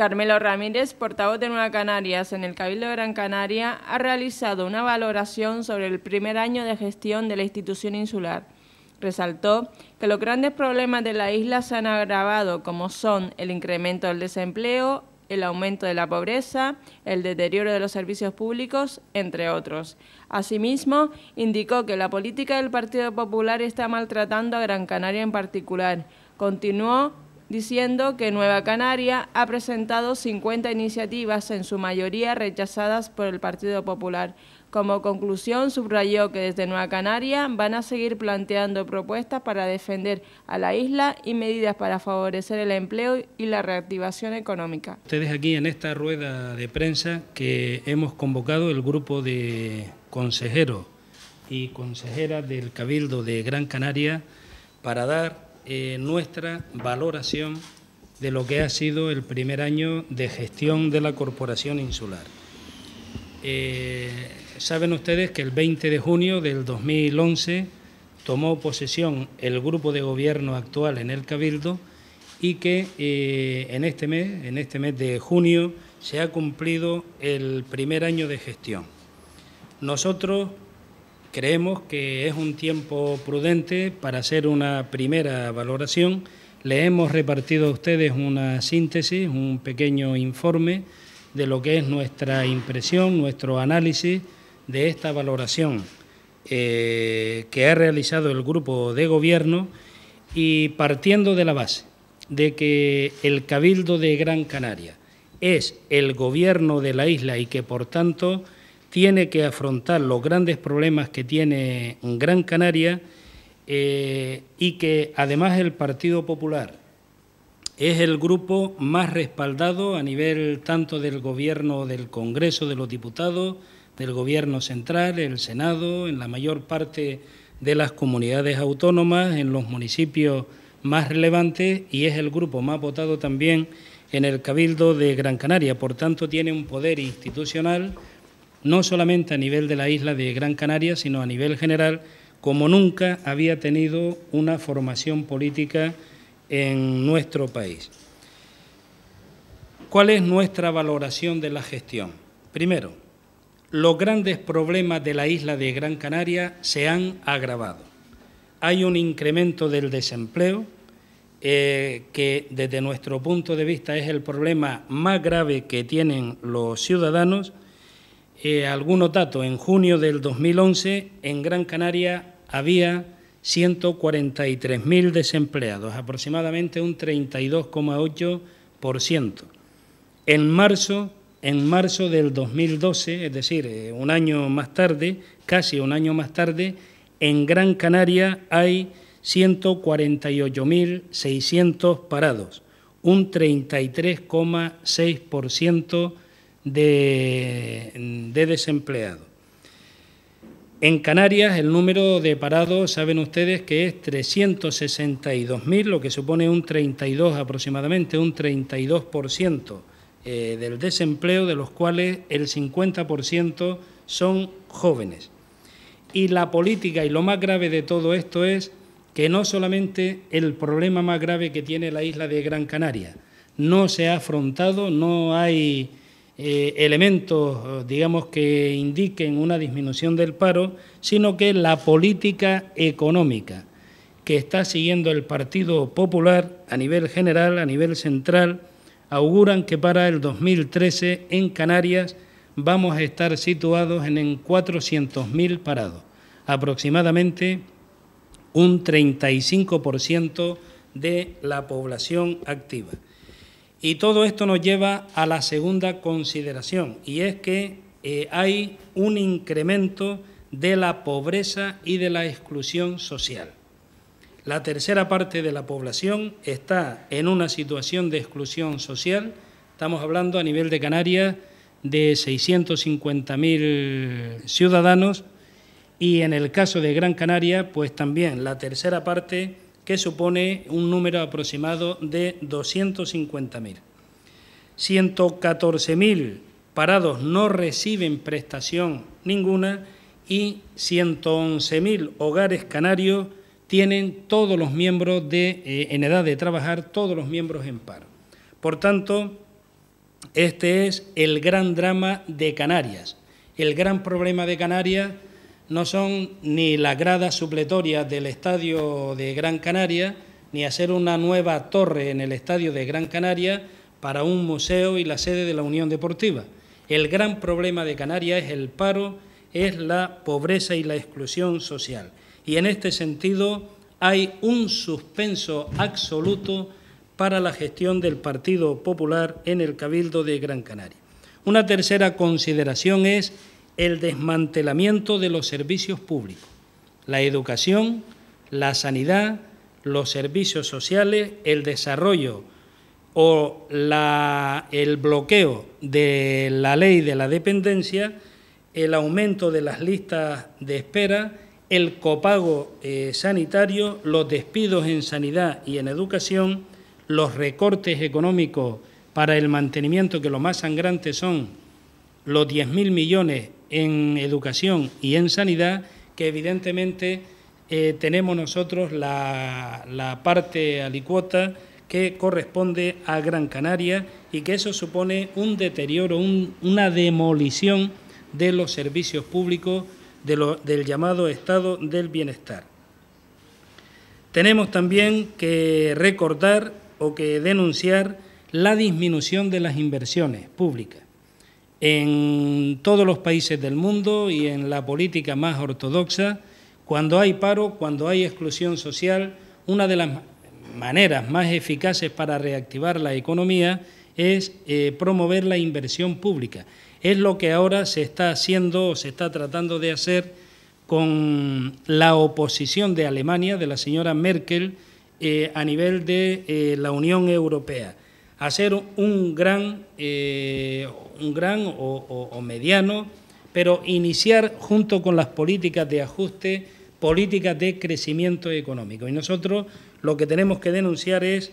Carmelo Ramírez, portavoz de Nueva Canarias en el Cabildo de Gran Canaria, ha realizado una valoración sobre el primer año de gestión de la institución insular. Resaltó que los grandes problemas de la isla se han agravado, como son el incremento del desempleo, el aumento de la pobreza, el deterioro de los servicios públicos, entre otros. Asimismo, indicó que la política del Partido Popular está maltratando a Gran Canaria en particular. Continuó diciendo que Nueva Canaria ha presentado 50 iniciativas, en su mayoría rechazadas por el Partido Popular. Como conclusión, subrayó que desde Nueva Canaria van a seguir planteando propuestas para defender a la isla y medidas para favorecer el empleo y la reactivación económica. Ustedes aquí en esta rueda de prensa que hemos convocado el grupo de consejeros y consejeras del Cabildo de Gran Canaria para dar eh, nuestra valoración de lo que ha sido el primer año de gestión de la Corporación Insular. Eh, saben ustedes que el 20 de junio del 2011 tomó posesión el grupo de gobierno actual en el Cabildo y que eh, en este mes, en este mes de junio, se ha cumplido el primer año de gestión. Nosotros Creemos que es un tiempo prudente para hacer una primera valoración. Le hemos repartido a ustedes una síntesis, un pequeño informe de lo que es nuestra impresión, nuestro análisis de esta valoración eh, que ha realizado el grupo de gobierno y partiendo de la base de que el Cabildo de Gran Canaria es el gobierno de la isla y que por tanto tiene que afrontar los grandes problemas que tiene Gran Canaria eh, y que además el Partido Popular es el grupo más respaldado a nivel tanto del gobierno del Congreso de los Diputados, del gobierno central, el Senado, en la mayor parte de las comunidades autónomas, en los municipios más relevantes y es el grupo más votado también en el Cabildo de Gran Canaria. Por tanto, tiene un poder institucional no solamente a nivel de la isla de Gran Canaria, sino a nivel general, como nunca había tenido una formación política en nuestro país. ¿Cuál es nuestra valoración de la gestión? Primero, los grandes problemas de la isla de Gran Canaria se han agravado. Hay un incremento del desempleo, eh, que desde nuestro punto de vista es el problema más grave que tienen los ciudadanos, eh, algunos datos. En junio del 2011, en Gran Canaria había 143.000 desempleados, aproximadamente un 32,8%. En marzo, en marzo del 2012, es decir, eh, un año más tarde, casi un año más tarde, en Gran Canaria hay 148.600 parados, un 33,6% de, desempleado. En Canarias el número de parados, saben ustedes que es 362.000, lo que supone un 32 aproximadamente, un 32% eh, del desempleo, de los cuales el 50% son jóvenes. Y la política y lo más grave de todo esto es que no solamente el problema más grave que tiene la isla de Gran Canaria, no se ha afrontado, no hay eh, elementos, eh, digamos, que indiquen una disminución del paro, sino que la política económica que está siguiendo el Partido Popular a nivel general, a nivel central, auguran que para el 2013 en Canarias vamos a estar situados en 400.000 parados, aproximadamente un 35% de la población activa. Y todo esto nos lleva a la segunda consideración, y es que eh, hay un incremento de la pobreza y de la exclusión social. La tercera parte de la población está en una situación de exclusión social, estamos hablando a nivel de Canarias de 650.000 ciudadanos y en el caso de Gran Canaria, pues también la tercera parte que supone un número aproximado de 250.000. 114.000 parados no reciben prestación ninguna y 111.000 hogares canarios tienen todos los miembros de, eh, en edad de trabajar, todos los miembros en paro. Por tanto, este es el gran drama de Canarias. El gran problema de Canarias no son ni la grada supletoria del estadio de Gran Canaria, ni hacer una nueva torre en el estadio de Gran Canaria para un museo y la sede de la Unión Deportiva. El gran problema de Canarias es el paro, es la pobreza y la exclusión social. Y en este sentido hay un suspenso absoluto para la gestión del Partido Popular en el Cabildo de Gran Canaria. Una tercera consideración es el desmantelamiento de los servicios públicos, la educación, la sanidad, los servicios sociales, el desarrollo o la, el bloqueo de la ley de la dependencia, el aumento de las listas de espera, el copago eh, sanitario, los despidos en sanidad y en educación, los recortes económicos para el mantenimiento, que lo más sangrante son los 10.000 millones en educación y en sanidad, que evidentemente eh, tenemos nosotros la, parte alicuota que corresponde a Gran Canaria y que eso supone un deterioro, una demolición de los servicios públicos del llamado estado del bienestar. Tenemos también que recordar o que denunciar la disminución de las inversiones públicas en todos los países del mundo y en la política más ortodoxa, cuando hay paro, cuando hay exclusión social, una de las maneras más eficaces para reactivar la economía es eh, promover la inversión pública. Es lo que ahora se está haciendo o se está tratando de hacer con la oposición de Alemania, de la señora Merkel, eh, a nivel de eh, la Unión Europea hacer un gran, eh, un gran o, o mediano, pero iniciar junto con las políticas de ajuste, políticas de crecimiento económico. Y nosotros lo que tenemos que denunciar es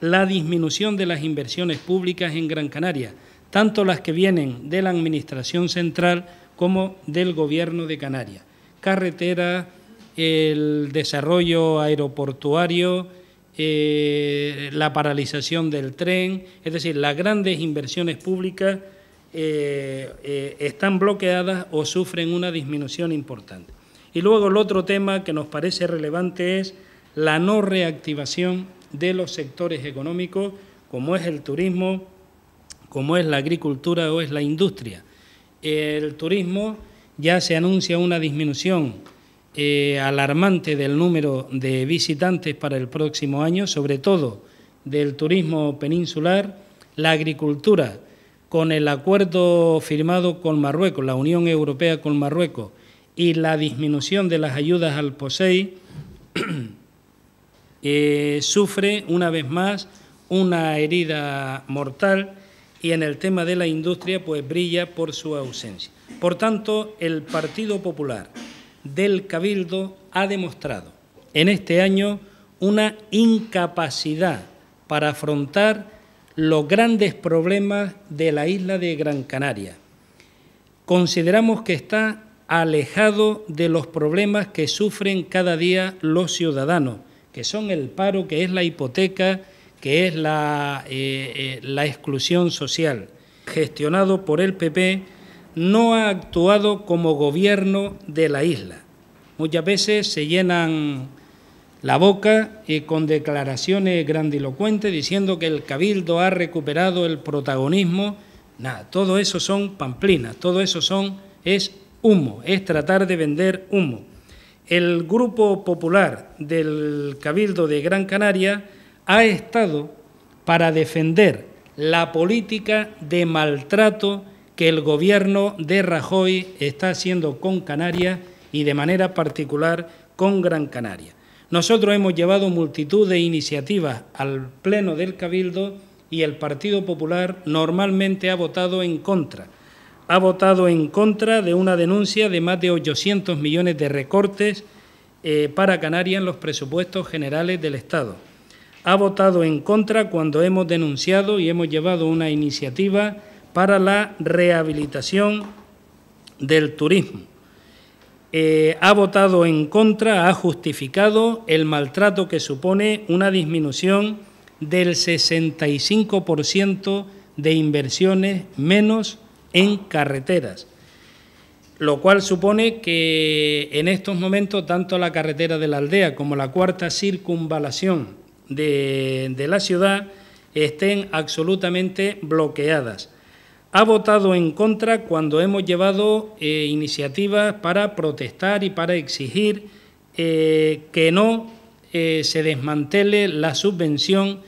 la disminución de las inversiones públicas en Gran Canaria, tanto las que vienen de la Administración Central como del Gobierno de Canarias. Carretera, el desarrollo aeroportuario, eh, la paralización del tren, es decir, las grandes inversiones públicas eh, eh, están bloqueadas o sufren una disminución importante. Y luego el otro tema que nos parece relevante es la no reactivación de los sectores económicos, como es el turismo, como es la agricultura o es la industria. El turismo ya se anuncia una disminución eh, alarmante del número de visitantes para el próximo año, sobre todo del turismo peninsular, la agricultura, con el acuerdo firmado con Marruecos, la Unión Europea con Marruecos, y la disminución de las ayudas al POSEI, eh, sufre una vez más una herida mortal y en el tema de la industria pues brilla por su ausencia. Por tanto, el Partido Popular del Cabildo ha demostrado en este año una incapacidad para afrontar los grandes problemas de la isla de Gran Canaria. Consideramos que está alejado de los problemas que sufren cada día los ciudadanos, que son el paro, que es la hipoteca, que es la, eh, eh, exclusión social. Gestionado por el PP, no ha actuado como gobierno de la isla. Muchas veces se llenan la boca y con declaraciones grandilocuentes diciendo que el cabildo ha recuperado el protagonismo. Nada, todo eso son pamplinas, todo eso son es humo, es tratar de vender humo. El grupo popular del Cabildo de Gran Canaria ha estado para defender la política de maltrato que el gobierno de Rajoy está haciendo con Canarias y de manera particular con Gran Canaria. Nosotros hemos llevado multitud de iniciativas al Pleno del Cabildo y el Partido Popular normalmente ha votado en contra. Ha votado en contra de una denuncia de más de 800 millones de recortes eh, para Canarias en los presupuestos generales del Estado. Ha votado en contra cuando hemos denunciado y hemos llevado una iniciativa para la rehabilitación del turismo. Eh, ha votado en contra, ha justificado el maltrato que supone una disminución del 65% de inversiones menos en carreteras, lo cual supone que en estos momentos tanto la carretera de la aldea como la cuarta circunvalación de la ciudad estén absolutamente bloqueadas ha votado en contra cuando hemos llevado eh, iniciativas para protestar y para exigir eh, que no eh, se desmantele la subvención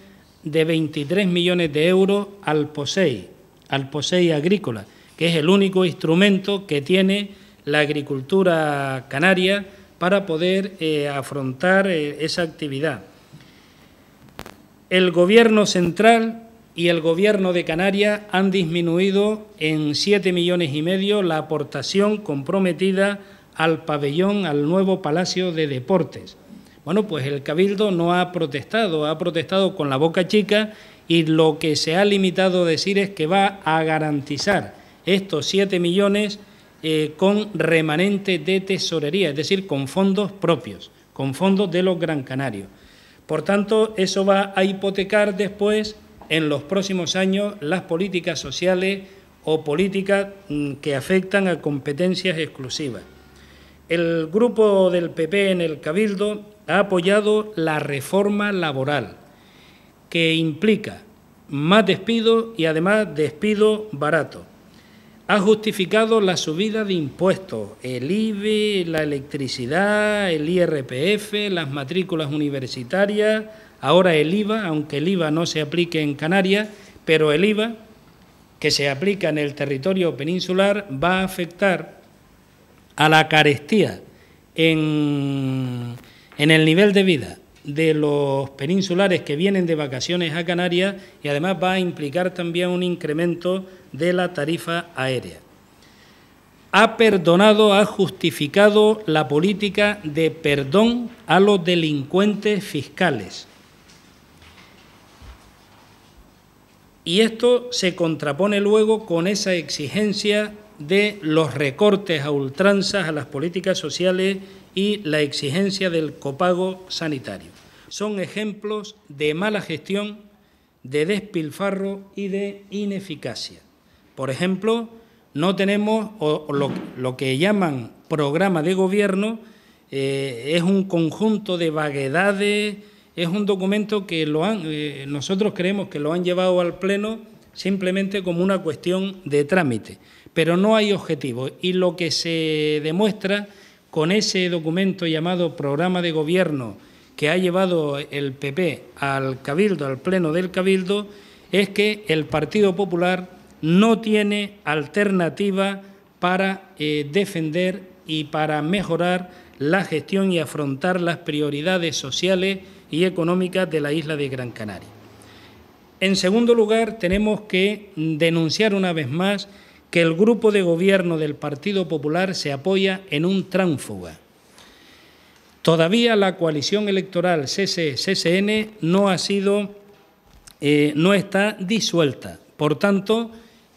de 23 millones de euros al POSEI, al POSEI agrícola, que es el único instrumento que tiene la agricultura canaria para poder afrontar esa actividad. El Gobierno central y el Gobierno de Canarias han disminuido en 7 millones y medio la aportación comprometida al pabellón, al nuevo Palacio de Deportes. Bueno, pues el Cabildo no ha protestado, ha protestado con la boca chica y lo que se ha limitado a decir es que va a garantizar estos 7 millones eh, con remanente de tesorería, es decir, con fondos propios, con fondos de los Gran Canarios. Por tanto, eso va a hipotecar después en los próximos años las políticas sociales o políticas mm, que afectan a competencias exclusivas. El grupo del PP en el Cabildo ha apoyado la reforma laboral, que implica más despido y además despido barato ha justificado la subida de impuestos, el IBI, la electricidad, el IRPF, las matrículas universitarias, ahora el IVA, aunque el IVA no se aplique en Canarias, pero el IVA que se aplica en el territorio peninsular va a afectar a la carestía en, en el nivel de vida de los peninsulares que vienen de vacaciones a Canarias y además va a implicar también un incremento de la tarifa aérea. Ha perdonado, ha justificado la política de perdón a los delincuentes fiscales. Y esto se contrapone luego con esa exigencia de los recortes a ultranzas a las políticas sociales y la exigencia del copago sanitario. Son ejemplos de mala gestión, de despilfarro y de ineficacia. Por ejemplo, no tenemos lo, que llaman programa de gobierno, eh, es un conjunto de vaguedades, es un documento que eh, nosotros creemos que lo han llevado al Pleno simplemente como una cuestión de trámite, pero no hay objetivo. Y lo que se demuestra con ese documento llamado programa de gobierno que ha llevado el PP al Cabildo, al Pleno del Cabildo, es que el Partido Popular no tiene alternativa para eh, defender y para mejorar la gestión y afrontar las prioridades sociales y económicas de la isla de Gran Canaria. En segundo lugar, tenemos que denunciar una vez más que el grupo de gobierno del Partido Popular se apoya en un tránfuga. Todavía la coalición electoral CC-CCN no ha sido, eh, no está disuelta. Por tanto,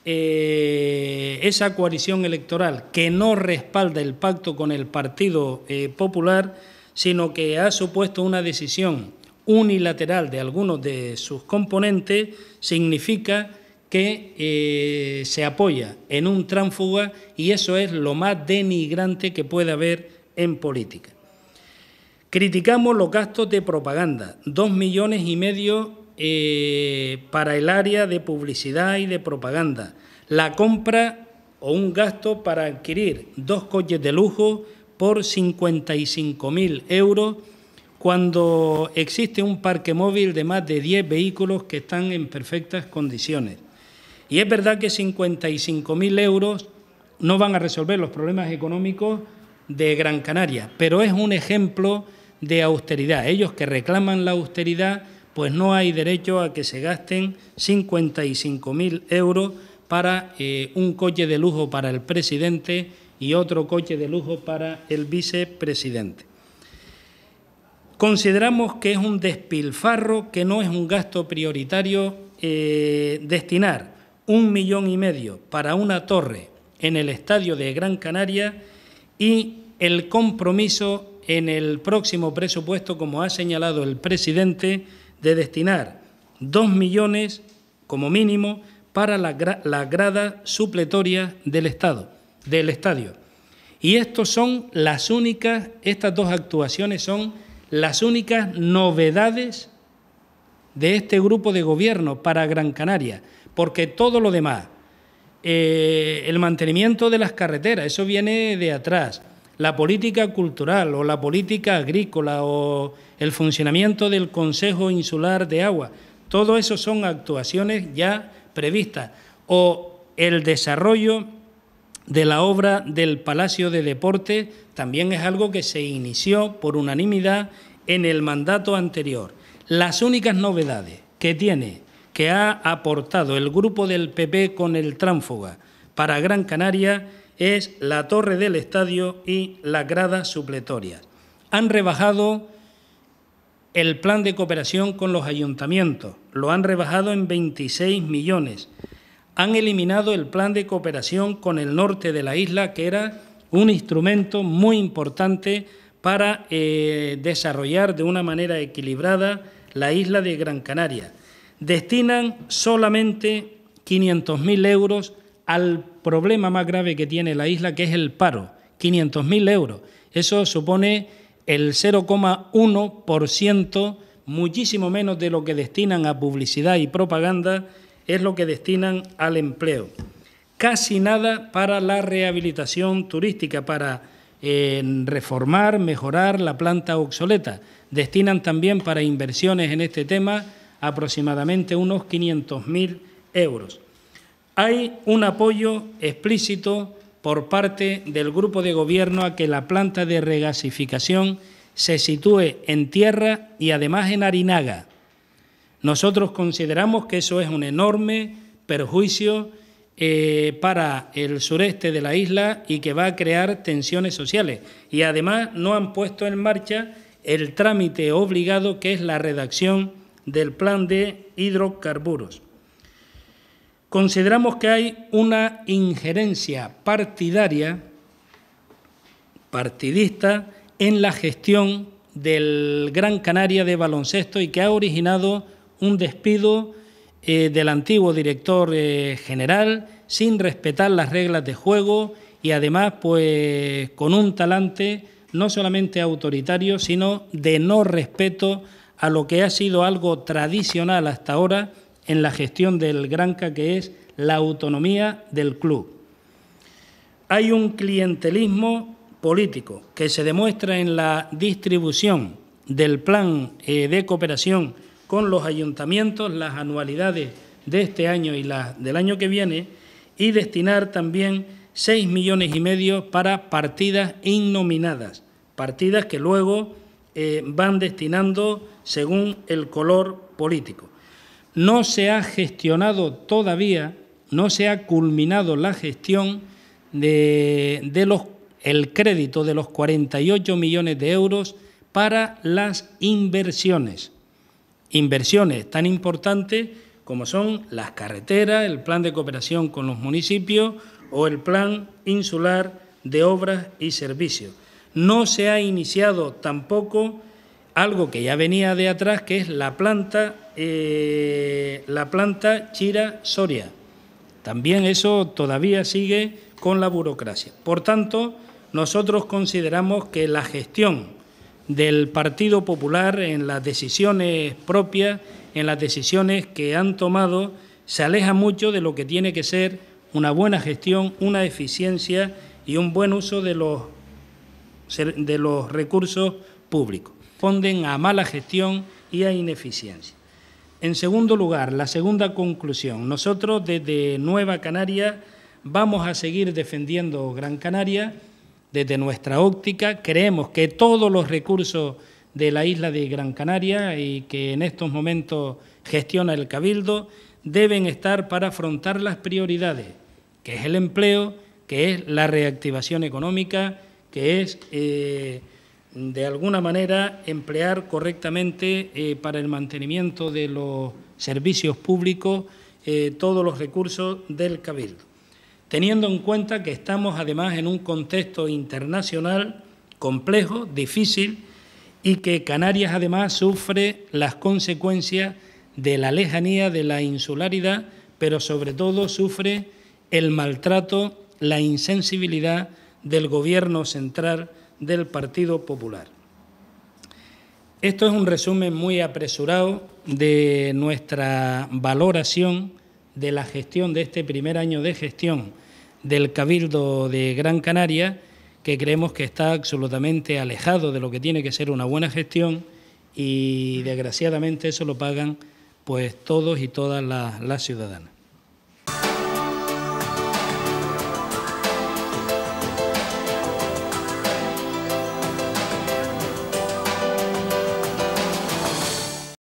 eh, esa coalición electoral que no respalda el pacto con el Partido eh, Popular, sino que ha supuesto una decisión unilateral de algunos de sus componentes, significa que eh, se apoya en un tránfuga y eso es lo más denigrante que puede haber en política. Criticamos los gastos de propaganda, dos millones y medio eh, para el área de publicidad y de propaganda, la compra o un gasto para adquirir dos coches de lujo por 55.000 euros cuando existe un parque móvil de más de 10 vehículos que están en perfectas condiciones. Y es verdad que 55.000 euros no van a resolver los problemas económicos de Gran Canaria, pero es un ejemplo de austeridad. Ellos que reclaman la austeridad pues no hay derecho a que se gasten 55.000 euros para eh, un coche de lujo para el presidente y otro coche de lujo para el vicepresidente. Consideramos que es un despilfarro, que no es un gasto prioritario eh, destinar un millón y medio para una torre en el estadio de Gran Canaria y el compromiso en el próximo presupuesto, como ha señalado el presidente, de destinar 2 millones como mínimo para la grada supletoria del, estado, del estadio. Y estos son las únicas, estas dos actuaciones son las únicas novedades de este grupo de gobierno para Gran Canaria, porque todo lo demás, eh, el mantenimiento de las carreteras, eso viene de atrás, la política cultural o la política agrícola o el funcionamiento del Consejo Insular de Agua. Todo eso son actuaciones ya previstas. O el desarrollo de la obra del Palacio de Deporte también es algo que se inició por unanimidad en el mandato anterior. Las únicas novedades que tiene, que ha aportado el grupo del PP con el Tránfuga para Gran Canaria, es la torre del estadio y la Grada Supletoria. Han rebajado el plan de cooperación con los ayuntamientos, lo han rebajado en 26 millones. Han eliminado el plan de cooperación con el norte de la isla, que era un instrumento muy importante para eh, desarrollar de una manera equilibrada la isla de Gran Canaria. Destinan solamente 500.000 euros al problema más grave que tiene la isla, que es el paro, 500.000 euros. Eso supone el 0,1%, muchísimo menos de lo que destinan a publicidad y propaganda, es lo que destinan al empleo. Casi nada para la rehabilitación turística, para eh, reformar, mejorar la planta obsoleta. Destinan también para inversiones en este tema aproximadamente unos 500.000 euros hay un apoyo explícito por parte del grupo de gobierno a que la planta de regasificación se sitúe en tierra y además en Arinaga. Nosotros consideramos que eso es un enorme perjuicio eh, para el sureste de la isla y que va a crear tensiones sociales. Y además no han puesto en marcha el trámite obligado que es la redacción del plan de hidrocarburos consideramos que hay una injerencia partidaria, partidista, en la gestión del Gran Canaria de baloncesto y que ha originado un despido eh, del antiguo director eh, general sin respetar las reglas de juego y además pues con un talante no solamente autoritario sino de no respeto a lo que ha sido algo tradicional hasta ahora en la gestión del Granca, que es la autonomía del club. Hay un clientelismo político que se demuestra en la distribución del plan eh, de cooperación con los ayuntamientos, las anualidades de este año y las del año que viene, y destinar también 6 millones y medio para partidas innominadas, partidas que luego eh, van destinando según el color político no se ha gestionado todavía, no se ha culminado la gestión de, los, el crédito de los 48 millones de euros para las inversiones. Inversiones tan importantes como son las carreteras, el plan de cooperación con los municipios o el plan insular de obras y servicios. No se ha iniciado tampoco algo que ya venía de atrás, que es la planta eh, la planta Chira Soria. También eso todavía sigue con la burocracia. Por tanto, nosotros consideramos que la gestión del Partido Popular en las decisiones propias, en las decisiones que han tomado, se aleja mucho de lo que tiene que ser una buena gestión, una eficiencia y un buen uso de los, de los recursos públicos. Ponden a mala gestión y a ineficiencia. En segundo lugar, la segunda conclusión. Nosotros desde Nueva Canaria vamos a seguir defendiendo Gran Canaria desde nuestra óptica. Creemos que todos los recursos de la isla de Gran Canaria y que en estos momentos gestiona el Cabildo deben estar para afrontar las prioridades, que es el empleo, que es la reactivación económica, que es eh, de alguna manera emplear correctamente eh, para el mantenimiento de los servicios públicos eh, todos los recursos del Cabildo, teniendo en cuenta que estamos además en un contexto internacional complejo, difícil, y que Canarias además sufre las consecuencias de la lejanía, de la insularidad, pero sobre todo sufre el maltrato, la insensibilidad del gobierno central del Partido Popular. Esto es un resumen muy apresurado de nuestra valoración de la gestión de este primer año de gestión del Cabildo de Gran Canaria, que creemos que está absolutamente alejado de lo que tiene que ser una buena gestión y desgraciadamente eso lo pagan pues todos y todas las ciudadanas.